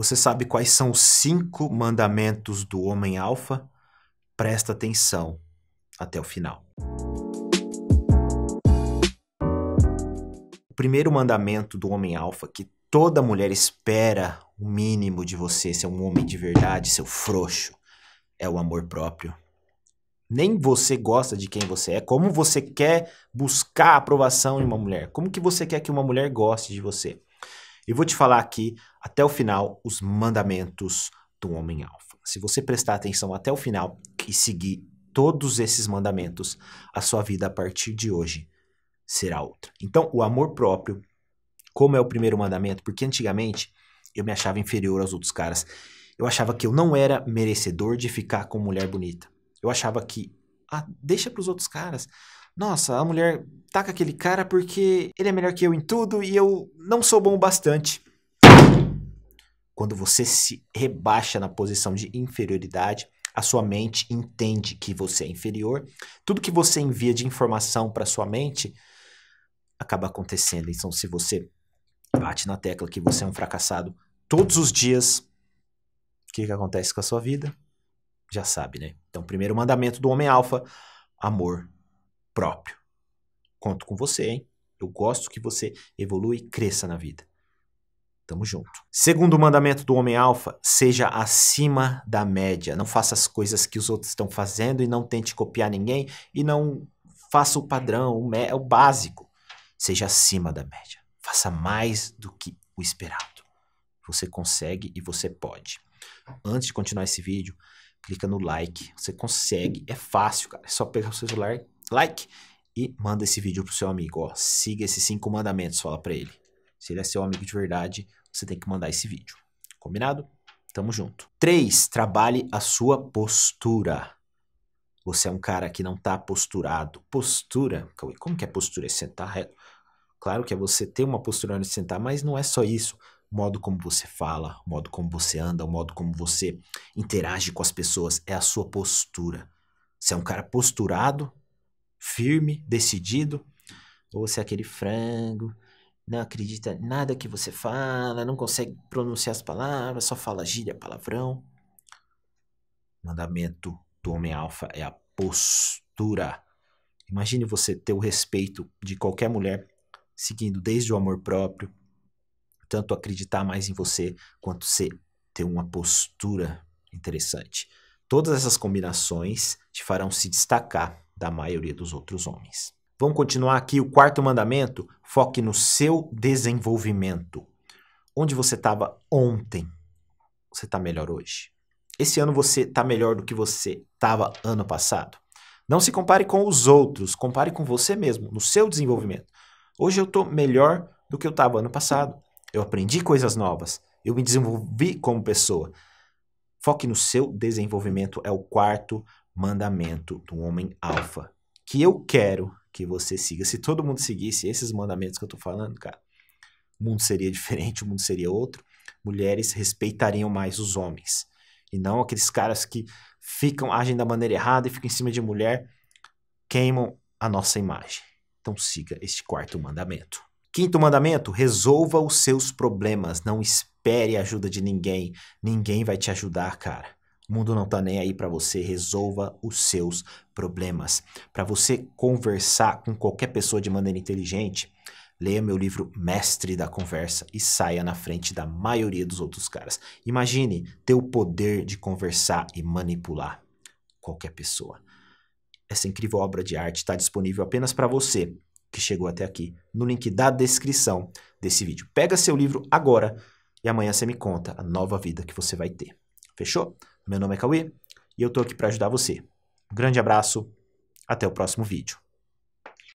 Você sabe quais são os cinco mandamentos do homem alfa? Presta atenção até o final. O primeiro mandamento do homem alfa que toda mulher espera o mínimo de você, ser um homem de verdade, seu frouxo, é o amor próprio. Nem você gosta de quem você é. Como você quer buscar a aprovação em uma mulher? Como que você quer que uma mulher goste de você? E vou te falar aqui, até o final, os mandamentos do homem alfa. Se você prestar atenção até o final e seguir todos esses mandamentos, a sua vida a partir de hoje será outra. Então, o amor próprio, como é o primeiro mandamento, porque antigamente eu me achava inferior aos outros caras. Eu achava que eu não era merecedor de ficar com mulher bonita. Eu achava que, ah, deixa para os outros caras nossa, a mulher tá com aquele cara porque ele é melhor que eu em tudo e eu não sou bom o bastante. Quando você se rebaixa na posição de inferioridade, a sua mente entende que você é inferior. Tudo que você envia de informação para sua mente acaba acontecendo. Então, se você bate na tecla que você é um fracassado todos os dias, o que, que acontece com a sua vida? Já sabe, né? Então, primeiro mandamento do homem alfa: amor próprio. Conto com você, hein? Eu gosto que você evolua e cresça na vida. Tamo junto. Segundo mandamento do homem alfa, seja acima da média. Não faça as coisas que os outros estão fazendo e não tente copiar ninguém e não faça o padrão, o, o básico. Seja acima da média. Faça mais do que o esperado. Você consegue e você pode. Antes de continuar esse vídeo, clica no like. Você consegue, é fácil, cara. É só pegar o celular like e manda esse vídeo pro seu amigo, ó. Siga esses cinco mandamentos, fala para ele. Se ele é seu amigo de verdade, você tem que mandar esse vídeo. Combinado? Tamo junto. 3. Trabalhe a sua postura. Você é um cara que não tá posturado. Postura, como que é postura? É sentar reto? Claro que é você ter uma postura antes de sentar, mas não é só isso. O modo como você fala, o modo como você anda, o modo como você interage com as pessoas é a sua postura. Você é um cara posturado, firme, decidido, ou você é aquele frango, não acredita em nada que você fala, não consegue pronunciar as palavras, só fala gíria, palavrão. O mandamento do homem alfa é a postura. Imagine você ter o respeito de qualquer mulher, seguindo desde o amor próprio, tanto acreditar mais em você, quanto ser, ter uma postura interessante. Todas essas combinações te farão se destacar da maioria dos outros homens. Vamos continuar aqui o quarto mandamento. Foque no seu desenvolvimento. Onde você estava ontem, você está melhor hoje. Esse ano você está melhor do que você estava ano passado. Não se compare com os outros, compare com você mesmo, no seu desenvolvimento. Hoje eu estou melhor do que eu estava ano passado. Eu aprendi coisas novas, eu me desenvolvi como pessoa. Foque no seu desenvolvimento, é o quarto mandamento do homem alfa, que eu quero que você siga. Se todo mundo seguisse esses mandamentos que eu tô falando, cara, o mundo seria diferente, o mundo seria outro. Mulheres respeitariam mais os homens. E não aqueles caras que ficam, agem da maneira errada e ficam em cima de mulher, queimam a nossa imagem. Então siga este quarto mandamento. Quinto mandamento: resolva os seus problemas, não espere a ajuda de ninguém. Ninguém vai te ajudar, cara. O mundo não tá nem aí para você, resolva os seus problemas. Para você conversar com qualquer pessoa de maneira inteligente, leia meu livro Mestre da Conversa e saia na frente da maioria dos outros caras. Imagine ter o poder de conversar e manipular qualquer pessoa. Essa incrível obra de arte está disponível apenas para você que chegou até aqui, no link da descrição desse vídeo. Pega seu livro agora e amanhã você me conta a nova vida que você vai ter. Fechou? Meu nome é Cauê e eu estou aqui para ajudar você. Um grande abraço, até o próximo vídeo.